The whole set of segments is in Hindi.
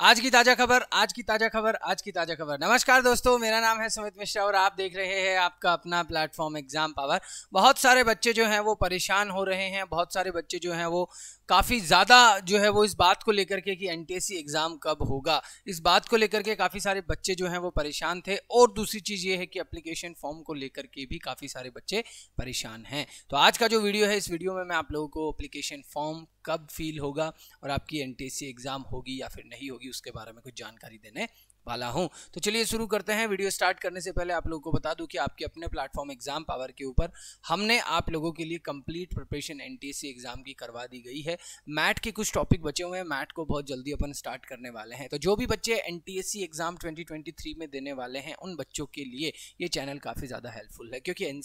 आज की ताजा खबर आज की ताजा खबर आज की ताजा खबर नमस्कार दोस्तों मेरा नाम है सुमित मिश्रा और आप देख रहे हैं आपका अपना प्लेटफॉर्म एग्जाम पावर बहुत सारे बच्चे जो हैं वो परेशान हो रहे हैं बहुत सारे बच्चे जो हैं वो काफ़ी ज़्यादा जो है वो इस बात को लेकर के कि एन एग्ज़ाम कब होगा इस बात को लेकर के काफ़ी सारे बच्चे जो हैं वो परेशान थे और दूसरी चीज़ ये है कि अप्लीकेशन फॉर्म को लेकर के भी काफ़ी सारे बच्चे परेशान हैं तो आज का जो वीडियो है इस वीडियो में मैं आप लोगों को अप्लीकेशन फॉर्म कब फील होगा और आपकी एन एग्ज़ाम होगी या फिर नहीं होगी होगी उसके बारे में कुछ जानकारी देने वाला हूँ तो चलिए शुरू करते हैं वीडियो स्टार्ट करने से पहले आप लोगों को बता दूं कि आपके अपने प्लेटफॉर्म एग्जाम पावर के ऊपर हमने आप लोगों के लिए कंप्लीट प्रिपरेशन एन एग्ज़ाम की करवा दी गई है मैट के कुछ टॉपिक बचे हुए हैं मैट को बहुत जल्दी अपन स्टार्ट करने वाले हैं तो जो भी बच्चे एन एग्ज़ाम ट्वेंटी में देने वाले हैं उन बच्चों के लिए ये चैनल काफ़ी ज़्यादा हेल्पफुल है क्योंकि एन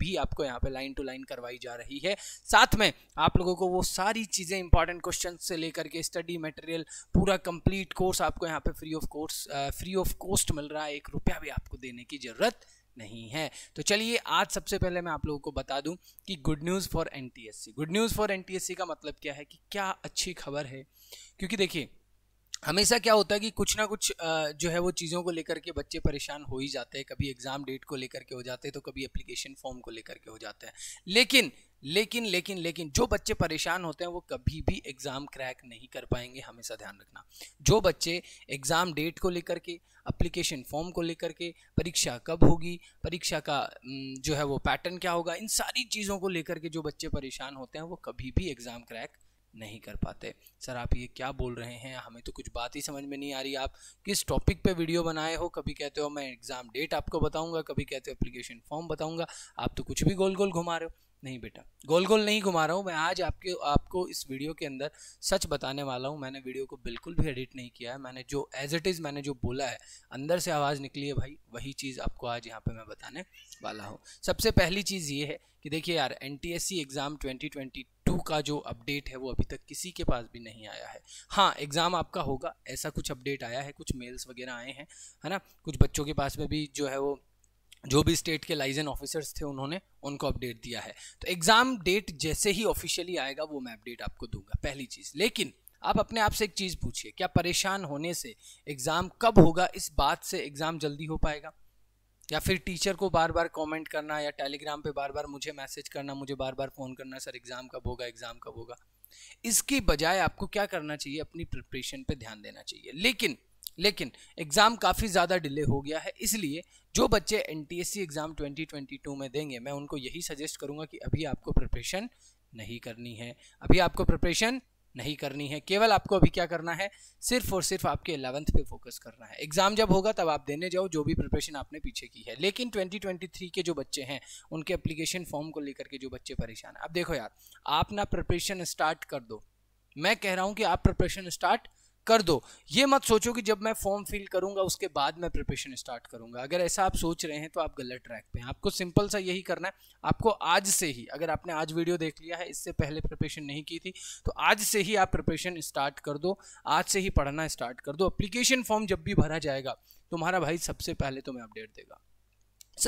भी आपको यहाँ पर लाइन टू लाइन करवाई जा रही है साथ में आप लोगों को वो सारी चीज़ें इंपॉर्टेंट क्वेश्चन से लेकर के स्टडी मटेरियल पूरा कंप्लीट कोर्स आपको यहाँ पर free of course free of cost मिल रहा है एक रुपया भी आपको देने की ज़रूरत नहीं है तो चलिए आज सबसे पहले मैं आप लोगों को बता दूं कि good news for N good news for N का मतलब क्या है कि क्या अच्छी खबर है क्योंकि देखिए हमेशा क्या होता है कि कुछ ना कुछ जो है वो चीज़ों को लेकर के बच्चे परेशान हो ही जाते हैं कभी एग्ज़ाम डेट को लेकर के हो जाते हैं तो कभी एप्लीकेशन फॉर्म को लेकर के हो जाते हैं लेकिन लेकिन लेकिन लेकिन जो बच्चे परेशान होते हैं वो कभी भी एग्ज़ाम क्रैक नहीं कर पाएंगे हमेशा ध्यान रखना जो बच्चे एग्ज़ाम डेट को लेकर के अप्लीकेशन फॉर्म को लेकर के परीक्षा कब होगी परीक्षा का जो है वो पैटर्न क्या होगा इन सारी चीज़ों को लेकर के जो बच्चे परेशान होते हैं वो कभी भी एग्ज़ाम क्रैक नहीं कर पाते सर आप ये क्या बोल रहे हैं हमें तो कुछ बात ही समझ में नहीं आ रही आप किस टॉपिक पे वीडियो बनाए हो कभी कहते हो मैं एग्ज़ाम डेट आपको बताऊंगा कभी कहते हो एप्लीकेशन फॉर्म बताऊंगा आप तो कुछ भी गोल गोल घुमा रहे हो नहीं बेटा गोल गोल नहीं घुमा रहा हूँ मैं आज आपके आपको इस वीडियो के अंदर सच बताने वाला हूँ मैंने वीडियो को बिल्कुल भी एडिट नहीं किया है मैंने जो एज इट इज़ मैंने जो बोला है अंदर से आवाज़ निकली है भाई वही चीज़ आपको आज यहाँ पे मैं बताने वाला हूँ सबसे पहली चीज़ ये है कि देखिए यार एन एग्ज़ाम ट्वेंटी का जो अपडेट है वो अभी तक किसी के पास भी नहीं आया है हाँ एग्ज़ाम आपका होगा ऐसा कुछ अपडेट आया है कुछ मेल्स वगैरह आए हैं है ना कुछ बच्चों के पास में भी जो है वो जो भी स्टेट के लाइजन ऑफिसर्स थे उन्होंने उनको अपडेट दिया है तो एग्ज़ाम डेट जैसे ही ऑफिशियली आएगा वो मैं अपडेट आपको दूंगा पहली चीज़ लेकिन आप अपने आप से एक चीज़ पूछिए क्या परेशान होने से एग्ज़ाम कब होगा इस बात से एग्ज़ाम जल्दी हो पाएगा या फिर टीचर को बार बार कमेंट करना या टेलीग्राम पे बार बार मुझे मैसेज करना मुझे बार बार फ़ोन करना सर एग्ज़ाम कब होगा एग्ज़ाम कब होगा इसकी बजाय आपको क्या करना चाहिए अपनी प्रिपरेशन पे ध्यान देना चाहिए लेकिन लेकिन एग्ज़ाम काफ़ी ज़्यादा डिले हो गया है इसलिए जो बच्चे एन एग्ज़ाम 2022 में देंगे मैं उनको यही सजेस्ट करूँगा कि अभी आपको प्रिपरेशन नहीं करनी है अभी आपको प्रिपरेशन नहीं करनी है केवल आपको अभी क्या करना है सिर्फ और सिर्फ आपके एलेवंथ पे फोकस करना है एग्ज़ाम जब होगा तब आप देने जाओ जो भी प्रिपरेशन आपने पीछे की है लेकिन 2023 के जो बच्चे हैं उनके एप्लीकेशन फॉर्म को लेकर के जो बच्चे परेशान हैं अब देखो यार आप ना प्रिपरेशन स्टार्ट कर दो मैं कह रहा हूँ कि आप प्रिपरेशन स्टार्ट कर दो ये मत सोचो कि जब मैं फॉर्म फिल करूंगा उसके बाद मैं प्रिपरेशन स्टार्ट करूंगा अगर ऐसा आप सोच रहे हैं तो आप गलत ट्रैक पे हैं आपको सिंपल सा यही करना है आपको आज से ही अगर आपने आज वीडियो देख लिया है इससे पहले प्रिपरेशन नहीं की थी तो आज से ही आप प्रिपरेशन स्टार्ट कर दो आज से ही पढ़ना स्टार्ट कर दो अप्लीकेशन फॉर्म जब भी भरा जाएगा तुम्हारा भाई सबसे पहले तुम्हें अपडेट देगा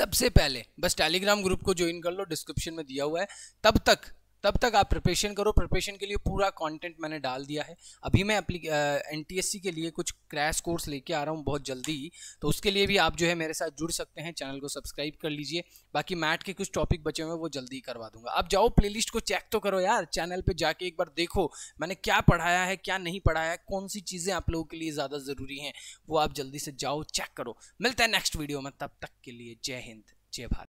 सबसे पहले बस टेलीग्राम ग्रुप को ज्वाइन कर लो डिस्क्रिप्शन में दिया हुआ है तब तक तब तक आप प्रिपरेशन करो प्रिपरेशन के लिए पूरा कंटेंट मैंने डाल दिया है अभी मैं एन टी के लिए कुछ क्रैश कोर्स लेके आ रहा हूँ बहुत जल्दी तो उसके लिए भी आप जो है मेरे साथ जुड़ सकते हैं चैनल को सब्सक्राइब कर लीजिए बाकी मैट के कुछ टॉपिक बचे हुए हैं वो जल्दी करवा दूंगा आप जाओ प्ले को चेक तो करो यार चैनल पर जाके एक बार देखो मैंने क्या पढ़ाया है क्या नहीं पढ़ाया है कौन सी चीज़ें आप लोगों के लिए ज़्यादा ज़रूरी हैं वो आप जल्दी से जाओ चेक करो मिलता है नेक्स्ट वीडियो में तब तक के लिए जय हिंद जय भारत